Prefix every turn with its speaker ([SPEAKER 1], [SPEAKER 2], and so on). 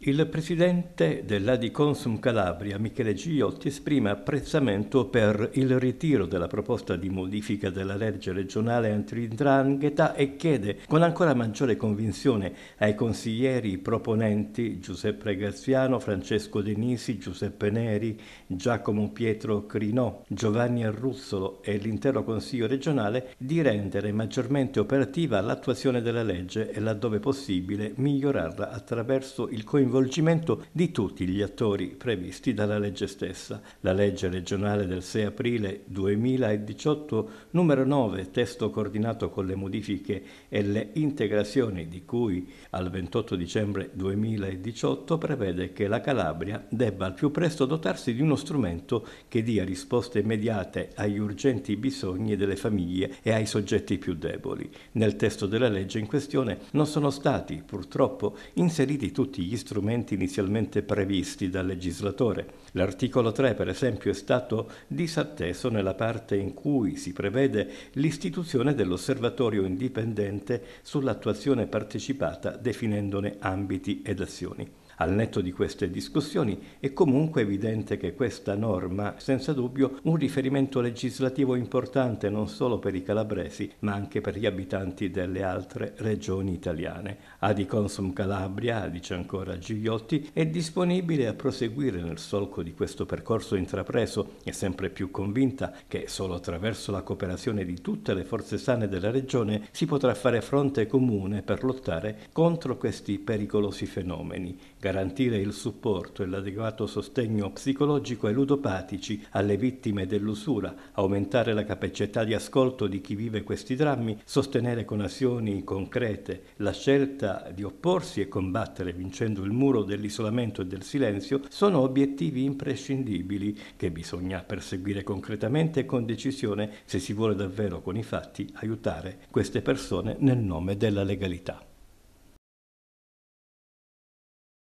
[SPEAKER 1] Il presidente dell'Adi Consum Calabria, Michele Giotti, esprime apprezzamento per il ritiro della proposta di modifica della legge regionale antidrangheta e chiede con ancora maggiore convinzione ai consiglieri proponenti Giuseppe Graziano, Francesco Denisi, Giuseppe Neri, Giacomo Pietro Crinò, Giovanni Arruzzolo e l'intero Consiglio regionale di rendere maggiormente operativa l'attuazione della legge e laddove possibile migliorarla attraverso il coinvolgimento coinvolgimento di tutti gli attori previsti dalla legge stessa. La legge regionale del 6 aprile 2018 numero 9, testo coordinato con le modifiche e le integrazioni di cui al 28 dicembre 2018 prevede che la Calabria debba al più presto dotarsi di uno strumento che dia risposte immediate agli urgenti bisogni delle famiglie e ai soggetti più deboli. Nel testo della legge in questione non sono stati purtroppo inseriti tutti gli strumenti strumenti inizialmente previsti dal legislatore. L'articolo 3, per esempio, è stato disatteso nella parte in cui si prevede l'istituzione dell'osservatorio indipendente sull'attuazione partecipata definendone ambiti ed azioni. Al netto di queste discussioni è comunque evidente che questa norma è senza dubbio un riferimento legislativo importante non solo per i calabresi ma anche per gli abitanti delle altre regioni italiane. Adi Consum Calabria, dice ancora Gigliotti, è disponibile a proseguire nel solco di questo percorso intrapreso e sempre più convinta che solo attraverso la cooperazione di tutte le forze sane della regione si potrà fare fronte comune per lottare contro questi pericolosi fenomeni garantire il supporto e l'adeguato sostegno psicologico ai ludopatici, alle vittime dell'usura, aumentare la capacità di ascolto di chi vive questi drammi, sostenere con azioni concrete la scelta di opporsi e combattere vincendo il muro dell'isolamento e del silenzio, sono obiettivi imprescindibili che bisogna perseguire concretamente e con decisione se si vuole davvero con i fatti aiutare queste persone nel nome della legalità.